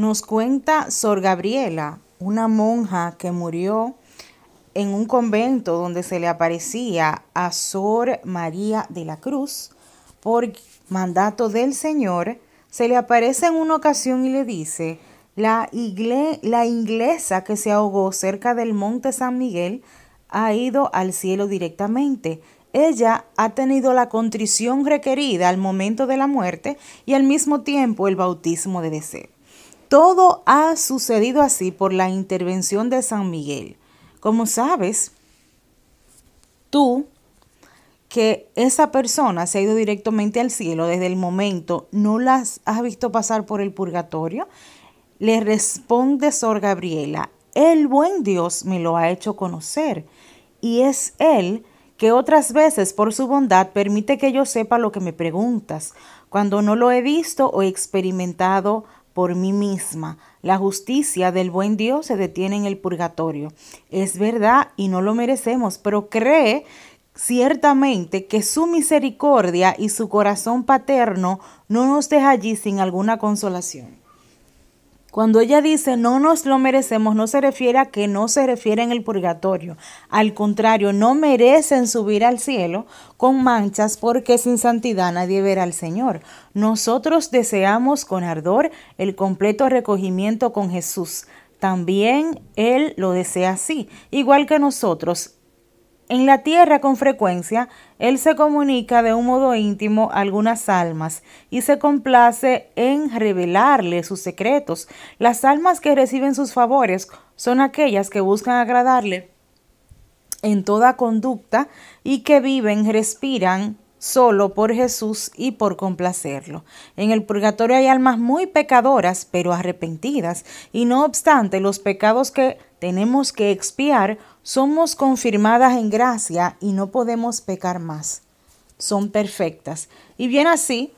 Nos cuenta Sor Gabriela, una monja que murió en un convento donde se le aparecía a Sor María de la Cruz, por mandato del Señor, se le aparece en una ocasión y le dice, la, la inglesa que se ahogó cerca del monte San Miguel ha ido al cielo directamente. Ella ha tenido la contrición requerida al momento de la muerte y al mismo tiempo el bautismo de deseo. Todo ha sucedido así por la intervención de San Miguel. Como sabes, tú que esa persona se ha ido directamente al cielo desde el momento, no las has visto pasar por el purgatorio, le responde Sor Gabriela, el buen Dios me lo ha hecho conocer y es Él que otras veces por su bondad permite que yo sepa lo que me preguntas, cuando no lo he visto o experimentado por mí misma. La justicia del buen Dios se detiene en el purgatorio. Es verdad y no lo merecemos, pero cree ciertamente que su misericordia y su corazón paterno no nos deja allí sin alguna consolación. Cuando ella dice no nos lo merecemos, no se refiere a que no se refiere en el purgatorio. Al contrario, no merecen subir al cielo con manchas porque sin santidad nadie verá al Señor. Nosotros deseamos con ardor el completo recogimiento con Jesús. También Él lo desea así, igual que nosotros. En la tierra con frecuencia, Él se comunica de un modo íntimo a algunas almas y se complace en revelarle sus secretos. Las almas que reciben sus favores son aquellas que buscan agradarle en toda conducta y que viven, respiran solo por Jesús y por complacerlo. En el purgatorio hay almas muy pecadoras, pero arrepentidas, y no obstante los pecados que tenemos que expiar, somos confirmadas en gracia y no podemos pecar más. Son perfectas. Y bien así,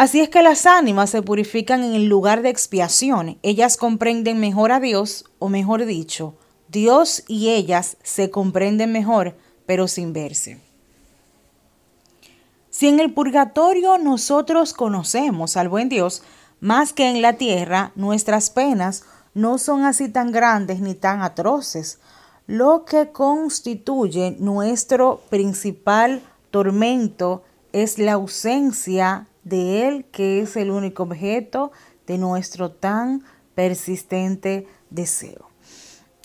Así es que las ánimas se purifican en el lugar de expiación. Ellas comprenden mejor a Dios, o mejor dicho, Dios y ellas se comprenden mejor, pero sin verse. Si en el purgatorio nosotros conocemos al buen Dios, más que en la tierra, nuestras penas no son así tan grandes ni tan atroces, lo que constituye nuestro principal tormento es la ausencia de Él, que es el único objeto de nuestro tan persistente deseo.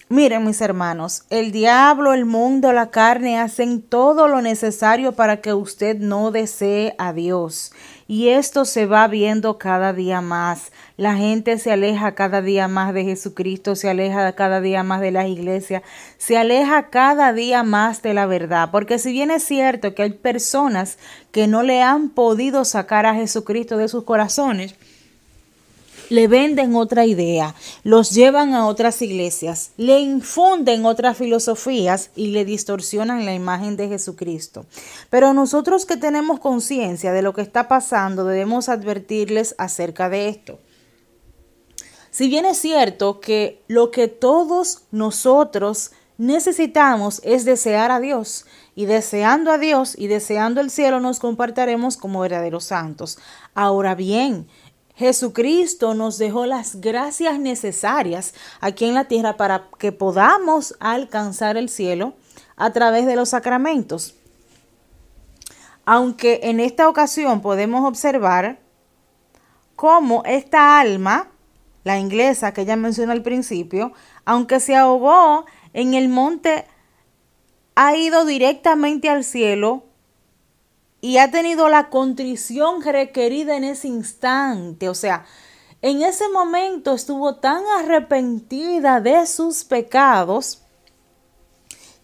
Miren mis hermanos, el diablo, el mundo, la carne hacen todo lo necesario para que usted no desee a Dios. Y esto se va viendo cada día más. La gente se aleja cada día más de Jesucristo, se aleja cada día más de las iglesias, se aleja cada día más de la verdad. Porque si bien es cierto que hay personas que no le han podido sacar a Jesucristo de sus corazones, le venden otra idea los llevan a otras iglesias, le infunden otras filosofías y le distorsionan la imagen de Jesucristo. Pero nosotros que tenemos conciencia de lo que está pasando, debemos advertirles acerca de esto. Si bien es cierto que lo que todos nosotros necesitamos es desear a Dios, y deseando a Dios y deseando el cielo nos compartiremos como verdaderos santos. Ahora bien, Jesucristo nos dejó las gracias necesarias aquí en la tierra para que podamos alcanzar el cielo a través de los sacramentos. Aunque en esta ocasión podemos observar cómo esta alma, la inglesa que ya mencionó al principio, aunque se ahogó en el monte, ha ido directamente al cielo y ha tenido la contrición requerida en ese instante. O sea, en ese momento estuvo tan arrepentida de sus pecados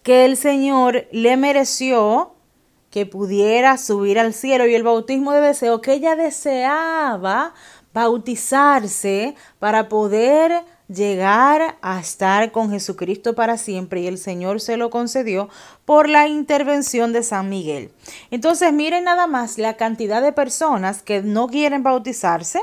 que el Señor le mereció que pudiera subir al cielo y el bautismo de deseo que ella deseaba bautizarse para poder llegar a estar con Jesucristo para siempre y el Señor se lo concedió por la intervención de San Miguel. Entonces miren nada más la cantidad de personas que no quieren bautizarse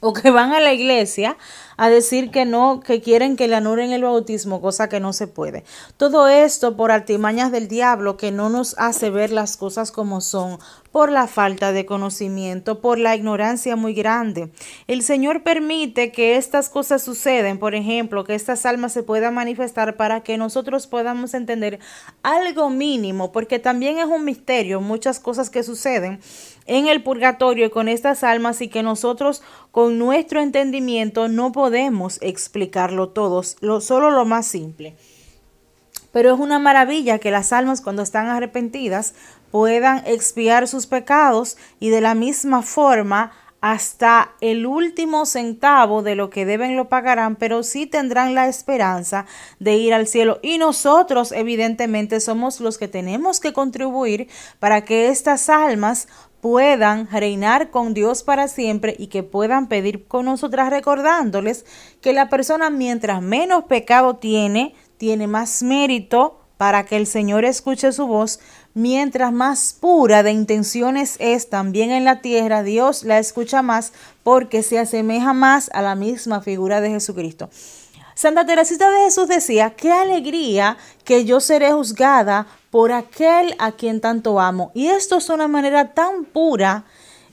o que van a la iglesia a decir que no, que quieren que le anulen el bautismo, cosa que no se puede. Todo esto por artimañas del diablo que no nos hace ver las cosas como son, por la falta de conocimiento, por la ignorancia muy grande. El Señor permite que estas cosas suceden, por ejemplo, que estas almas se puedan manifestar para que nosotros podamos entender algo mínimo, porque también es un misterio muchas cosas que suceden en el purgatorio con estas almas y que nosotros con nuestro entendimiento no podemos podemos explicarlo todos, lo, solo lo más simple. Pero es una maravilla que las almas cuando están arrepentidas puedan expiar sus pecados y de la misma forma hasta el último centavo de lo que deben lo pagarán, pero sí tendrán la esperanza de ir al cielo. Y nosotros, evidentemente, somos los que tenemos que contribuir para que estas almas puedan reinar con Dios para siempre y que puedan pedir con nosotras recordándoles que la persona mientras menos pecado tiene, tiene más mérito para que el Señor escuche su voz, mientras más pura de intenciones es también en la tierra, Dios la escucha más porque se asemeja más a la misma figura de Jesucristo. Santa Teresita de Jesús decía, qué alegría que yo seré juzgada por aquel a quien tanto amo. Y esto es una manera tan pura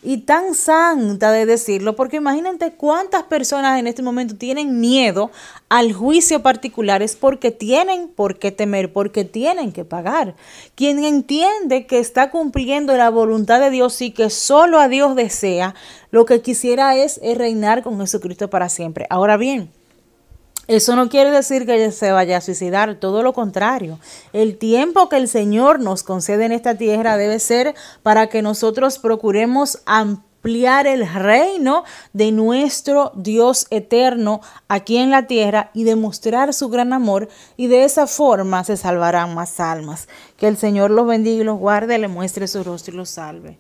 y tan santa de decirlo, porque imagínate cuántas personas en este momento tienen miedo al juicio particular, es porque tienen por qué temer, porque tienen que pagar. Quien entiende que está cumpliendo la voluntad de Dios y que solo a Dios desea, lo que quisiera es, es reinar con Jesucristo para siempre. Ahora bien, eso no quiere decir que se vaya a suicidar, todo lo contrario. El tiempo que el Señor nos concede en esta tierra debe ser para que nosotros procuremos ampliar el reino de nuestro Dios eterno aquí en la tierra y demostrar su gran amor y de esa forma se salvarán más almas. Que el Señor los bendiga y los guarde, le muestre su rostro y los salve.